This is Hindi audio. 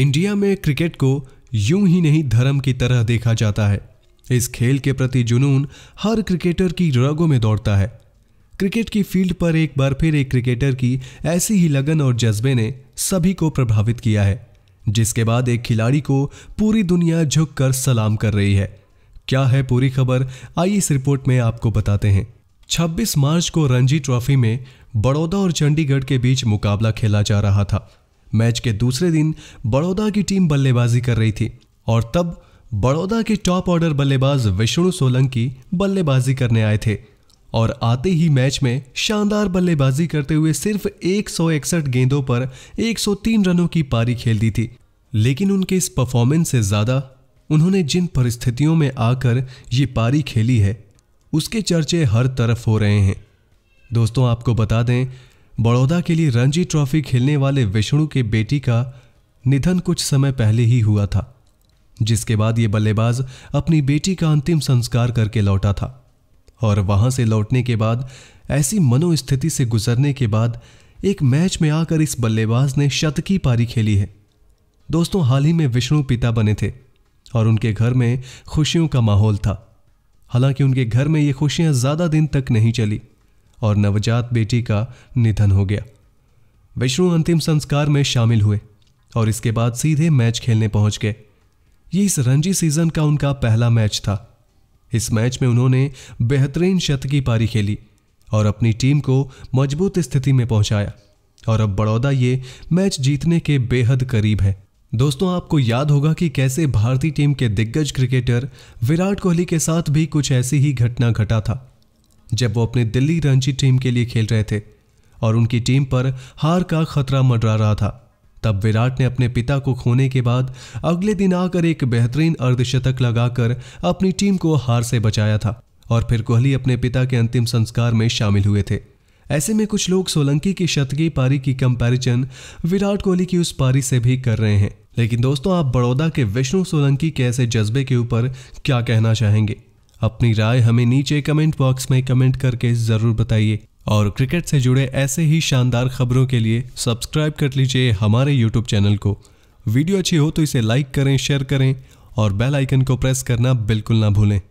इंडिया में क्रिकेट को यूं ही नहीं धर्म की तरह देखा जाता है इस खेल के प्रति जुनून हर क्रिकेटर की रगों में दौड़ता है क्रिकेट की फील्ड पर एक बार फिर एक क्रिकेटर की ऐसी ही लगन और जज्बे ने सभी को प्रभावित किया है जिसके बाद एक खिलाड़ी को पूरी दुनिया झुक कर सलाम कर रही है क्या है पूरी खबर आइए इस रिपोर्ट में आपको बताते हैं 26 मार्च को रणजी ट्रॉफी में बड़ौदा और चंडीगढ़ के बीच मुकाबला खेला जा रहा था मैच के दूसरे दिन बड़ौदा की टीम बल्लेबाजी कर रही थी और तब बड़ौदा के टॉप ऑर्डर बल्लेबाज विष्णु सोलंकी बल्लेबाजी करने आए थे और आते ही मैच में शानदार बल्लेबाजी करते हुए सिर्फ एक गेंदों पर 103 रनों की पारी खेल दी थी लेकिन उनके इस परफॉर्मेंस से ज़्यादा उन्होंने जिन परिस्थितियों में आकर ये पारी खेली है उसके चर्चे हर तरफ हो रहे हैं दोस्तों आपको बता दें बड़ौदा के लिए रणजी ट्रॉफी खेलने वाले विष्णु के बेटी का निधन कुछ समय पहले ही हुआ था जिसके बाद ये बल्लेबाज अपनी बेटी का अंतिम संस्कार करके लौटा था और वहां से लौटने के बाद ऐसी मनोस्थिति से गुजरने के बाद एक मैच में आकर इस बल्लेबाज ने शतकी पारी खेली है दोस्तों हाल ही में विष्णु पिता बने थे और उनके घर में खुशियों का माहौल था हालांकि उनके घर में ये खुशियां ज्यादा दिन तक नहीं चली और नवजात बेटी का निधन हो गया विष्णु अंतिम संस्कार में शामिल हुए और इसके बाद सीधे मैच खेलने पहुंच गए ये इस रणजी सीजन का उनका पहला मैच था इस मैच में उन्होंने बेहतरीन शत की पारी खेली और अपनी टीम को मजबूत स्थिति में पहुंचाया और अब बड़ौदा ये मैच जीतने के बेहद करीब है दोस्तों आपको याद होगा कि कैसे भारतीय टीम के दिग्गज क्रिकेटर विराट कोहली के साथ भी कुछ ऐसी ही घटना घटा था जब वो अपने दिल्ली रणजी टीम के लिए खेल रहे थे और उनकी टीम पर हार का खतरा मंडरा रहा था तब विराट ने अपने पिता को खोने के बाद अगले दिन आकर एक बेहतरीन अर्धशतक लगाकर अपनी टीम को हार से बचाया था और फिर कोहली अपने पिता के अंतिम संस्कार में शामिल हुए थे ऐसे में कुछ लोग सोलंकी की शतकी पारी की कंपैरिजन विराट कोहली की उस पारी से भी कर रहे हैं लेकिन दोस्तों आप बड़ौदा के विष्णु सोलंकी के ऐसे जज्बे के ऊपर क्या कहना चाहेंगे अपनी राय हमें नीचे कमेंट बॉक्स में कमेंट करके ज़रूर बताइए और क्रिकेट से जुड़े ऐसे ही शानदार खबरों के लिए सब्सक्राइब कर लीजिए हमारे यूट्यूब चैनल को वीडियो अच्छी हो तो इसे लाइक करें शेयर करें और बेल आइकन को प्रेस करना बिल्कुल ना भूलें